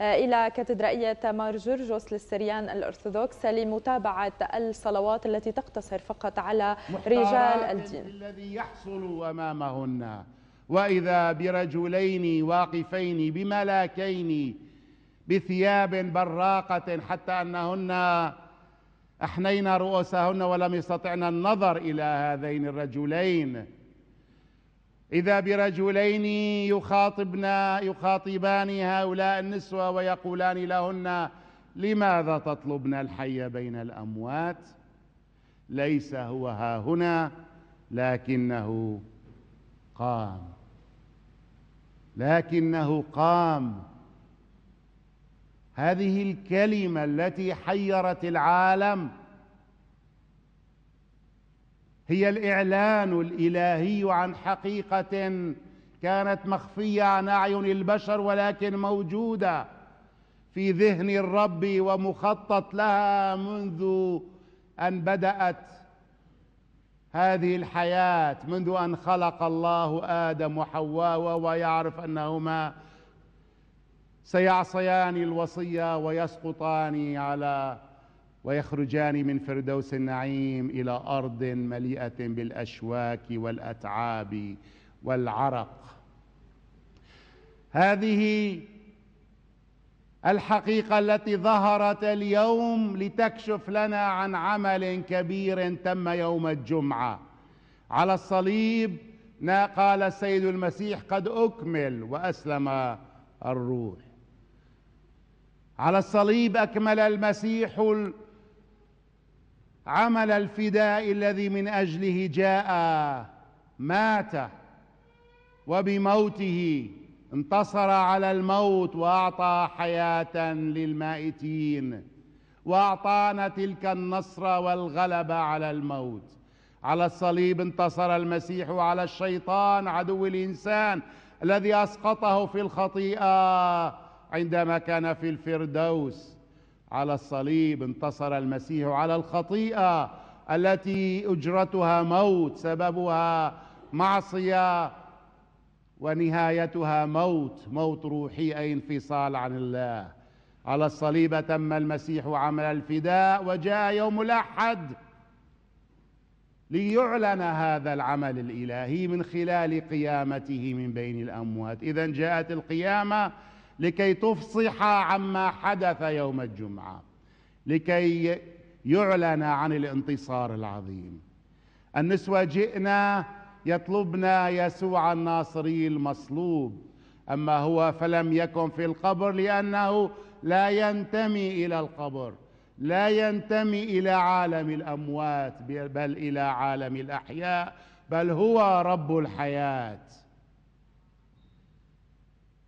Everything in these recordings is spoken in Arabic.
آه، إلى كاتدرائية مار جورجوس للسريان الأرثوذكس لمتابعة الصلوات التي تقتصر فقط على رجال الدين الذي يحصل أمامهن وإذا برجلين واقفين بملاكين بثياب براقة حتى أنهن أحنين رؤوسهن ولم يستطعن النظر إلى هذين الرجلين إذا برجلين يخاطبنا يخاطبان هؤلاء النسوة ويقولان لهن لماذا تطلبن الحي بين الأموات ليس هو ها هنا لكنه قام لكنه قام هذه الكلمة التي حيرت العالم هي الاعلان الالهي عن حقيقه كانت مخفيه عن اعين البشر ولكن موجوده في ذهن الرب ومخطط لها منذ ان بدات هذه الحياه منذ ان خلق الله ادم وحواء وهو يعرف انهما سيعصيان الوصيه ويسقطان على ويخرجان من فردوس النعيم الى ارض مليئه بالاشواك والاتعاب والعرق هذه الحقيقه التي ظهرت اليوم لتكشف لنا عن عمل كبير تم يوم الجمعه على الصليب قال السيد المسيح قد اكمل واسلم الروح على الصليب اكمل المسيح عمل الفداء الذي من اجله جاء مات وبموته انتصر على الموت واعطى حياه للمائتين واعطانا تلك النصر والغلبه على الموت على الصليب انتصر المسيح على الشيطان عدو الانسان الذي اسقطه في الخطيئه عندما كان في الفردوس على الصليب انتصر المسيح على الخطيئه التي اجرتها موت سببها معصيه ونهايتها موت موت روحي اي انفصال عن الله على الصليب تم المسيح عمل الفداء وجاء يوم الاحد ليعلن هذا العمل الالهي من خلال قيامته من بين الاموات اذا جاءت القيامه لكي تفصح عما حدث يوم الجمعة لكي يعلن عن الانتصار العظيم النسوة جئنا يطلبنا يسوع الناصري المصلوب أما هو فلم يكن في القبر لأنه لا ينتمي إلى القبر لا ينتمي إلى عالم الأموات بل إلى عالم الأحياء بل هو رب الحياة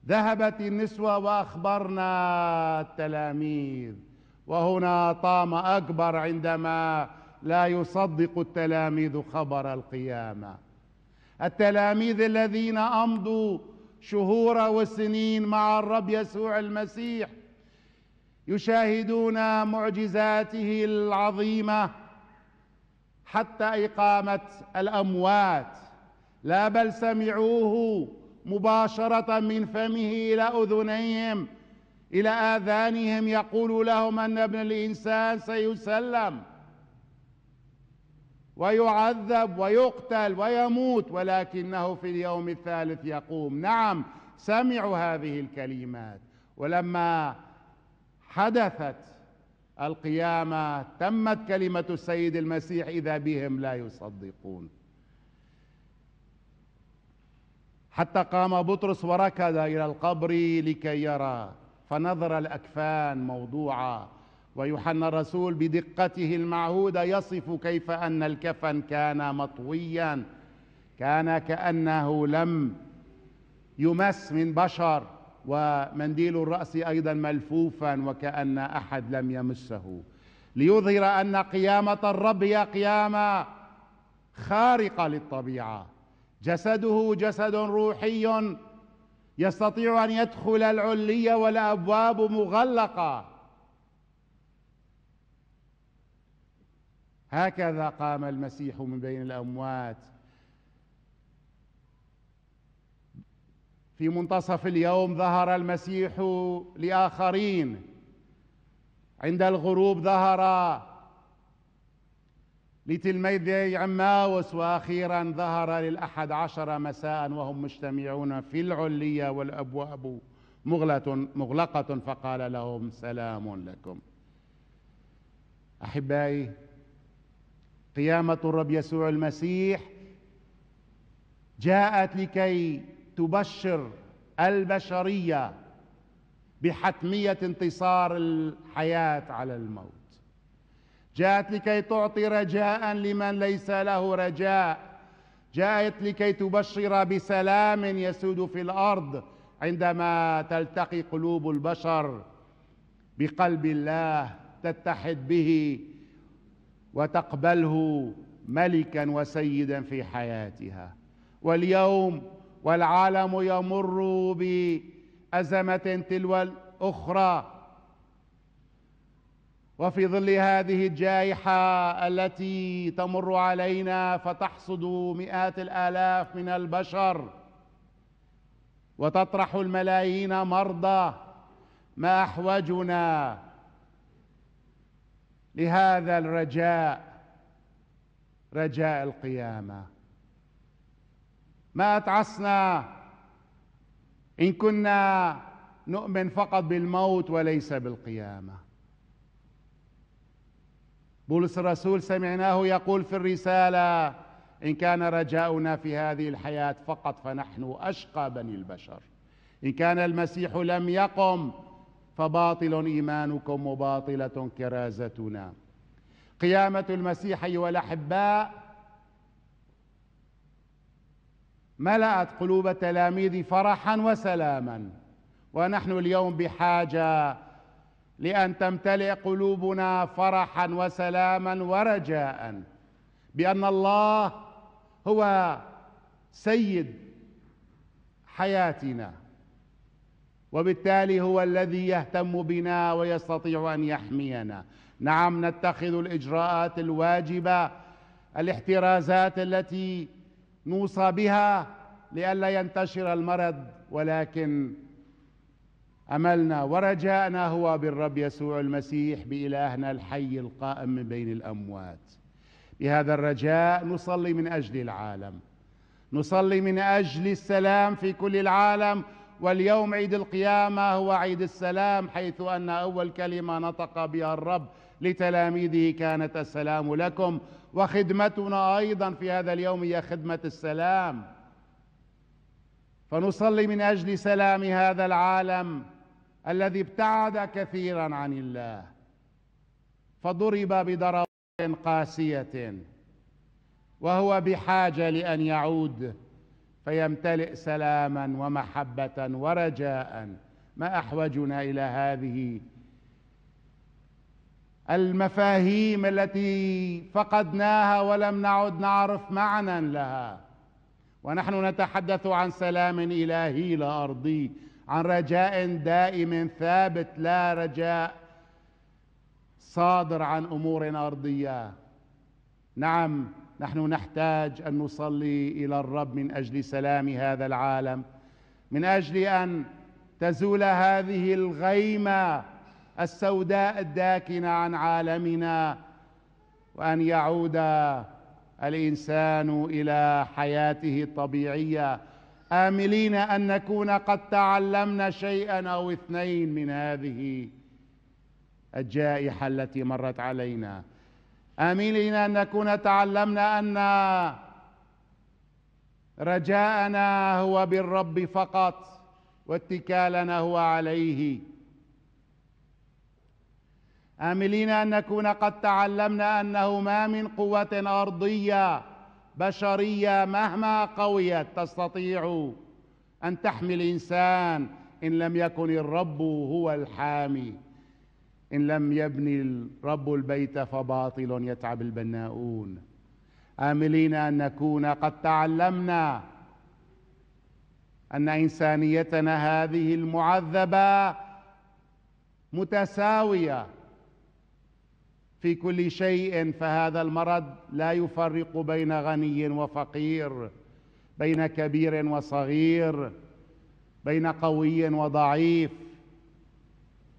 ذهبت النسوة وأخبرنا التلاميذ وهنا طام أكبر عندما لا يصدق التلاميذ خبر القيامة التلاميذ الذين أمضوا شهور وسنين مع الرب يسوع المسيح يشاهدون معجزاته العظيمة حتى إقامة الأموات لا بل سمعوه مباشرة من فمه إلى أذنيهم إلى آذانهم يقول لهم أن ابن الإنسان سيسلم ويعذب ويقتل ويموت ولكنه في اليوم الثالث يقوم نعم سمعوا هذه الكلمات ولما حدثت القيامة تمت كلمة السيد المسيح إذا بهم لا يصدقون حتى قام بطرس وركض إلى القبر لكي يرى فنظر الأكفان موضوعا ويوحنا الرسول بدقته المعهودة يصف كيف أن الكفن كان مطويا كان كأنه لم يمس من بشر ومنديل الرأس أيضا ملفوفا وكأن أحد لم يمسه ليظهر أن قيامة الرب هي قيامة خارقة للطبيعة جسده جسد روحي يستطيع ان يدخل العليه والابواب مغلقه هكذا قام المسيح من بين الاموات في منتصف اليوم ظهر المسيح لاخرين عند الغروب ظهر لتلميذي عماوس وأخيرا ظهر للأحد عشر مساء وهم مجتمعون في العلية والأبواب مغلة مغلقة فقال لهم سلام لكم أحبائي قيامة الرب يسوع المسيح جاءت لكي تبشر البشرية بحتمية انتصار الحياة على الموت جاءت لكي تعطي رجاء لمن ليس له رجاء جاءت لكي تبشر بسلام يسود في الارض عندما تلتقي قلوب البشر بقلب الله تتحد به وتقبله ملكا وسيدا في حياتها واليوم والعالم يمر بازمه تلو الاخرى وفي ظل هذه الجائحة التي تمر علينا فتحصد مئات الآلاف من البشر وتطرح الملايين مرضى ما أحوجنا لهذا الرجاء رجاء القيامة ما أتعصنا إن كنا نؤمن فقط بالموت وليس بالقيامة بولس الرسول سمعناه يقول في الرسالة إن كان رجاؤنا في هذه الحياة فقط فنحن أشقى بني البشر إن كان المسيح لم يقم فباطل إيمانكم وباطلة كرازتنا قيامة المسيح أيها الأحباء ملأت قلوب التلاميذ فرحا وسلاما ونحن اليوم بحاجة لأن تمتلئ قلوبنا فرحا وسلاما ورجاء بأن الله هو سيد حياتنا وبالتالي هو الذي يهتم بنا ويستطيع أن يحمينا نعم نتخذ الإجراءات الواجبة الاحترازات التي نوصى بها لئلا ينتشر المرض ولكن املنا ورجاءنا هو بالرب يسوع المسيح بالهنا الحي القائم من بين الاموات بهذا الرجاء نصلي من اجل العالم نصلي من اجل السلام في كل العالم واليوم عيد القيامه هو عيد السلام حيث ان اول كلمه نطق بها الرب لتلاميذه كانت السلام لكم وخدمتنا ايضا في هذا اليوم هي خدمه السلام فنصلي من اجل سلام هذا العالم الذي ابتعد كثيرا عن الله فضرب بضربات قاسية وهو بحاجة لأن يعود فيمتلئ سلاما ومحبة ورجاء ما أحوجنا إلى هذه المفاهيم التي فقدناها ولم نعد نعرف معنى لها ونحن نتحدث عن سلام إلهي لارضي عن رجاء دائم ثابت لا رجاء صادر عن امور ارضيه نعم نحن نحتاج ان نصلي الى الرب من اجل سلام هذا العالم من اجل ان تزول هذه الغيمه السوداء الداكنه عن عالمنا وان يعود الانسان الى حياته الطبيعيه آملين أن نكون قد تعلمنا شيئا أو اثنين من هذه الجائحة التي مرت علينا آملين أن نكون تعلمنا أن رجاءنا هو بالرب فقط واتكالنا هو عليه آملين أن نكون قد تعلمنا أنه ما من قوة أرضية بشريه مهما قويت تستطيع ان تحمي الانسان ان لم يكن الرب هو الحامي ان لم يبني الرب البيت فباطل يتعب البناؤون املين ان نكون قد تعلمنا ان انسانيتنا هذه المعذبه متساويه في كل شيء فهذا المرض لا يفرق بين غني وفقير بين كبير وصغير بين قوي وضعيف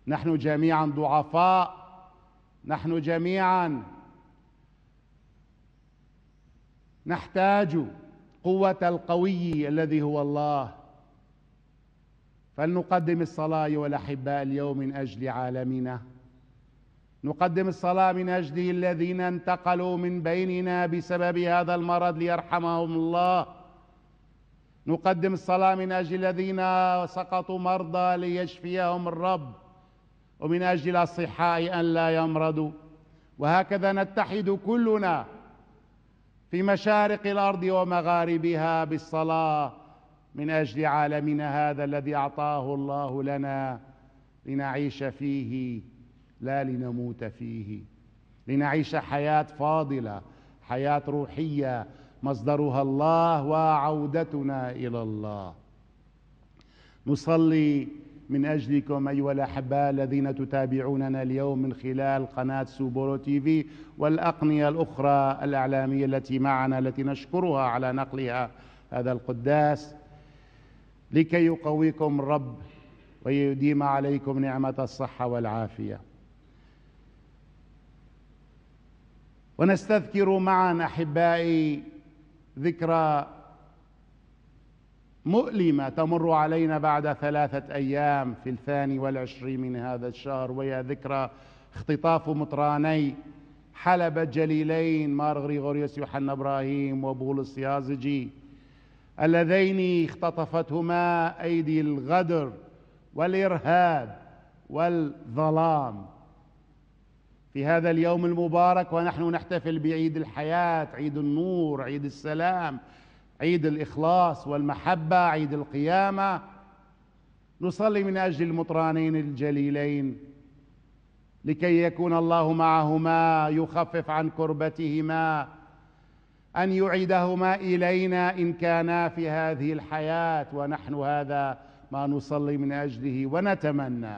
نحن جميعا ضعفاء نحن جميعا نحتاج قوه القوي الذي هو الله فلنقدم الصلاه والاحباء اليوم من اجل عالمنا نقدم الصلاة من أجل الذين انتقلوا من بيننا بسبب هذا المرض ليرحمهم الله نقدم الصلاة من أجل الذين سقطوا مرضى ليشفيهم الرب ومن أجل الأصحاء أن لا يمرضوا وهكذا نتحد كلنا في مشارق الأرض ومغاربها بالصلاة من أجل عالمنا هذا الذي أعطاه الله لنا لنعيش فيه لا لنموت فيه لنعيش حياه فاضله حياه روحيه مصدرها الله وعودتنا الى الله نصلي من اجلكم ايها الاحباء الذين تتابعوننا اليوم من خلال قناه سوبورو تي في والاقنيه الاخرى الاعلاميه التي معنا التي نشكرها على نقلها هذا القداس لكي يقويكم الرب ويديم عليكم نعمه الصحه والعافيه ونستذكر معا احبائي ذكرى مؤلمة تمر علينا بعد ثلاثة أيام في الثاني والعشرين من هذا الشهر وهي ذكرى اختطاف مطراني حلبة جليلين مار غريغوريوس يوحنا إبراهيم وبولس يازجي اللذين اختطفتهما أيدي الغدر والإرهاب والظلام في هذا اليوم المبارك ونحن نحتفل بعيد الحياة عيد النور عيد السلام عيد الإخلاص والمحبة عيد القيامة نصلي من أجل المطرانين الجليلين لكي يكون الله معهما يخفف عن كربتهما أن يعيدهما إلينا إن كانا في هذه الحياة ونحن هذا ما نصلي من أجله ونتمنى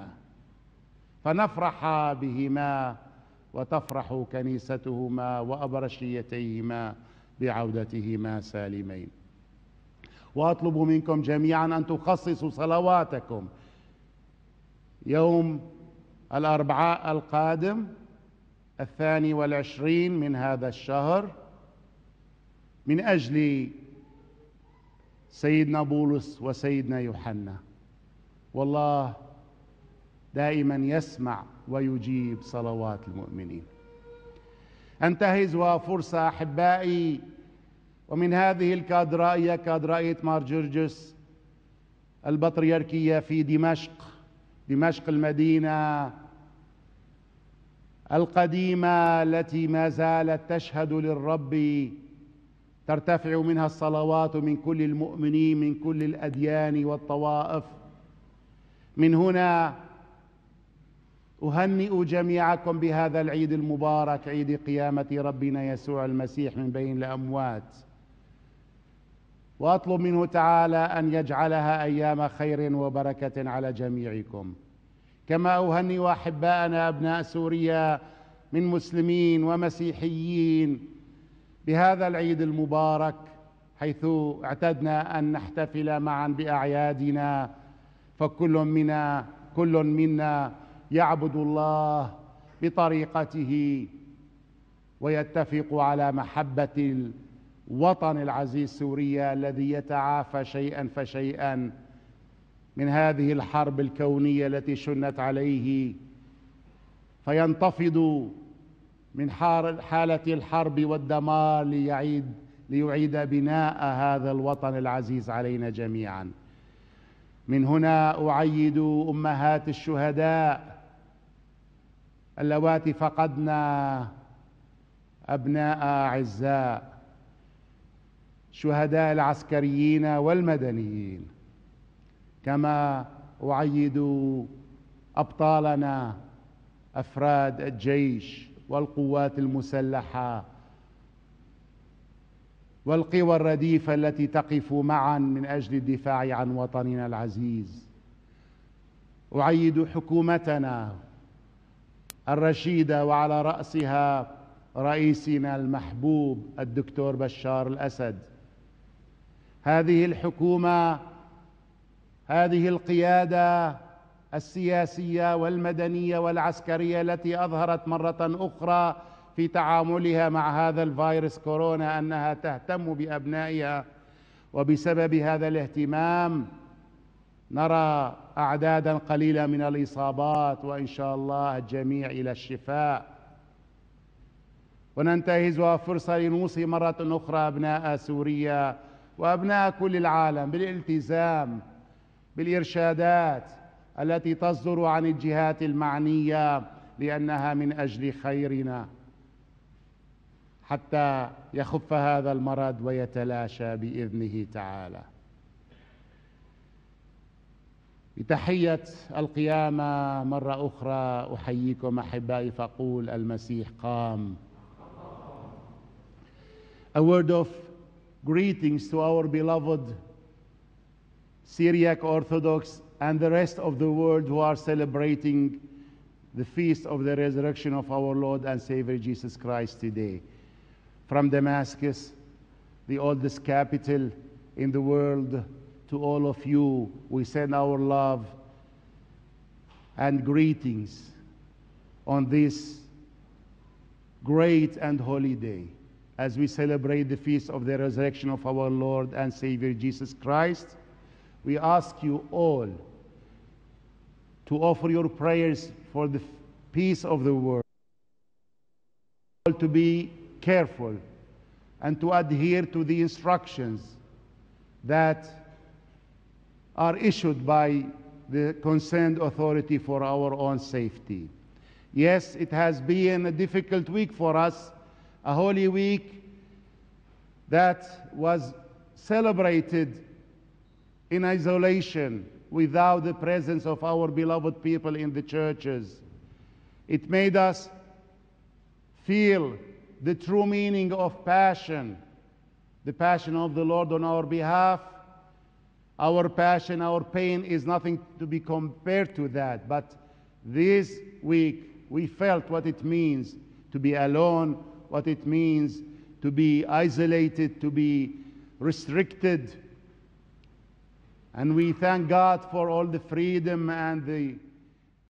فنفرح بهما وتفرح كنيستهما وأبرشيتيهما بعودتهما سالمين وأطلب منكم جميعا أن تخصصوا صلواتكم يوم الأربعاء القادم الثاني والعشرين من هذا الشهر من أجل سيدنا بولس وسيدنا يوحنا والله دائما يسمع ويجيب صلوات المؤمنين انتهزها فرصة أحبائي ومن هذه الكادرائية كادرائية مار جرجس البطريركية في دمشق دمشق المدينة القديمة التي ما زالت تشهد للرب ترتفع منها الصلوات من كل المؤمنين من كل الأديان والطوائف من هنا أهنئ جميعكم بهذا العيد المبارك عيد قيامة ربنا يسوع المسيح من بين الأموات وأطلب منه تعالى أن يجعلها أيام خير وبركة على جميعكم كما أهنئ أحباءنا أبناء سوريا من مسلمين ومسيحيين بهذا العيد المبارك حيث اعتدنا أن نحتفل معا بأعيادنا فكل منا كل منا يعبد الله بطريقته ويتفق على محبة الوطن العزيز سوريا الذي يتعافى شيئا فشيئا من هذه الحرب الكونية التي شنت عليه فينتفض من حالة الحرب والدمار ليعيد ليعيد بناء هذا الوطن العزيز علينا جميعا من هنا أعيد أمهات الشهداء اللواتي فقدنا أبناء أعزاء شهداء العسكريين والمدنيين كما أعيد أبطالنا أفراد الجيش والقوات المسلحة والقوى الرديفة التي تقف معا من أجل الدفاع عن وطننا العزيز أعيد حكومتنا الرشيدة وعلى رأسها رئيسنا المحبوب الدكتور بشار الأسد هذه الحكومة هذه القيادة السياسية والمدنية والعسكرية التي أظهرت مرة أخرى في تعاملها مع هذا الفيروس كورونا أنها تهتم بأبنائها وبسبب هذا الاهتمام نرى أعدادا قليلة من الإصابات وإن شاء الله الجميع إلى الشفاء وننتهزها فرصة لنوصي مرة أخرى أبناء سوريا وأبناء كل العالم بالالتزام بالإرشادات التي تصدر عن الجهات المعنية لأنها من أجل خيرنا حتى يخف هذا المرض ويتلاشى بإذنه تعالى بتحية القيامة مرة أخرى أحييكم أحبائي فأقول المسيح قام. A word of greetings to our beloved Syriac Orthodox and the rest of the world who are celebrating the feast of the resurrection of our Lord and Savior Jesus Christ today. From Damascus, the oldest capital in the world, to all of you. We send our love and greetings on this great and holy day as we celebrate the feast of the resurrection of our Lord and Savior Jesus Christ. We ask you all to offer your prayers for the peace of the world, to be careful and to adhere to the instructions that are issued by the concerned authority for our own safety. Yes, it has been a difficult week for us, a holy week that was celebrated in isolation without the presence of our beloved people in the churches. It made us feel the true meaning of passion, the passion of the Lord on our behalf, our passion, our pain is nothing to be compared to that. But this week, we felt what it means to be alone, what it means to be isolated, to be restricted. And we thank God for all the freedom and the